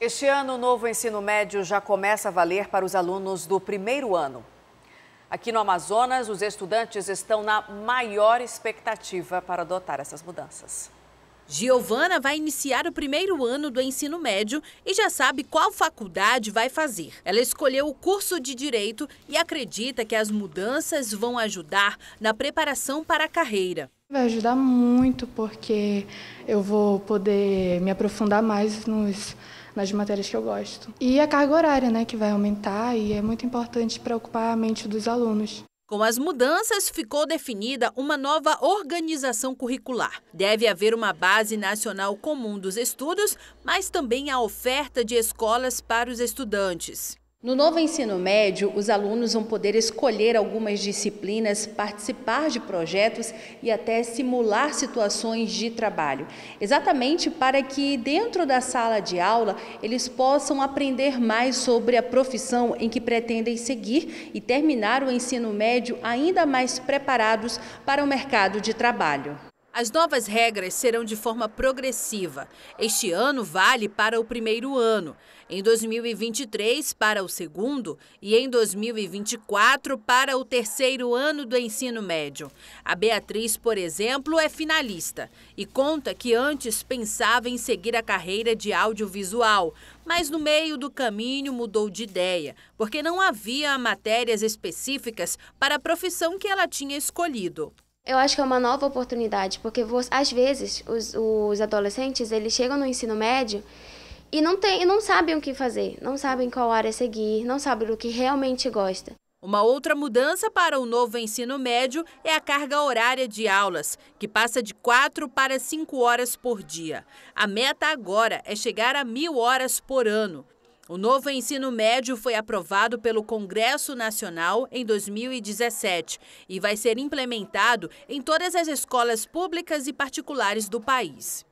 Este ano, o novo ensino médio já começa a valer para os alunos do primeiro ano. Aqui no Amazonas, os estudantes estão na maior expectativa para adotar essas mudanças. Giovana vai iniciar o primeiro ano do ensino médio e já sabe qual faculdade vai fazer. Ela escolheu o curso de Direito e acredita que as mudanças vão ajudar na preparação para a carreira. Vai ajudar muito porque eu vou poder me aprofundar mais nos, nas matérias que eu gosto. E a carga horária, né, que vai aumentar e é muito importante para ocupar a mente dos alunos. Com as mudanças, ficou definida uma nova organização curricular. Deve haver uma base nacional comum dos estudos, mas também a oferta de escolas para os estudantes. No novo ensino médio, os alunos vão poder escolher algumas disciplinas, participar de projetos e até simular situações de trabalho, exatamente para que dentro da sala de aula eles possam aprender mais sobre a profissão em que pretendem seguir e terminar o ensino médio ainda mais preparados para o mercado de trabalho. As novas regras serão de forma progressiva. Este ano vale para o primeiro ano, em 2023 para o segundo e em 2024 para o terceiro ano do ensino médio. A Beatriz, por exemplo, é finalista e conta que antes pensava em seguir a carreira de audiovisual, mas no meio do caminho mudou de ideia, porque não havia matérias específicas para a profissão que ela tinha escolhido. Eu acho que é uma nova oportunidade, porque você, às vezes os, os adolescentes eles chegam no ensino médio e não, tem, não sabem o que fazer, não sabem qual área seguir, não sabem o que realmente gosta. Uma outra mudança para o novo ensino médio é a carga horária de aulas, que passa de 4 para 5 horas por dia. A meta agora é chegar a mil horas por ano. O novo ensino médio foi aprovado pelo Congresso Nacional em 2017 e vai ser implementado em todas as escolas públicas e particulares do país.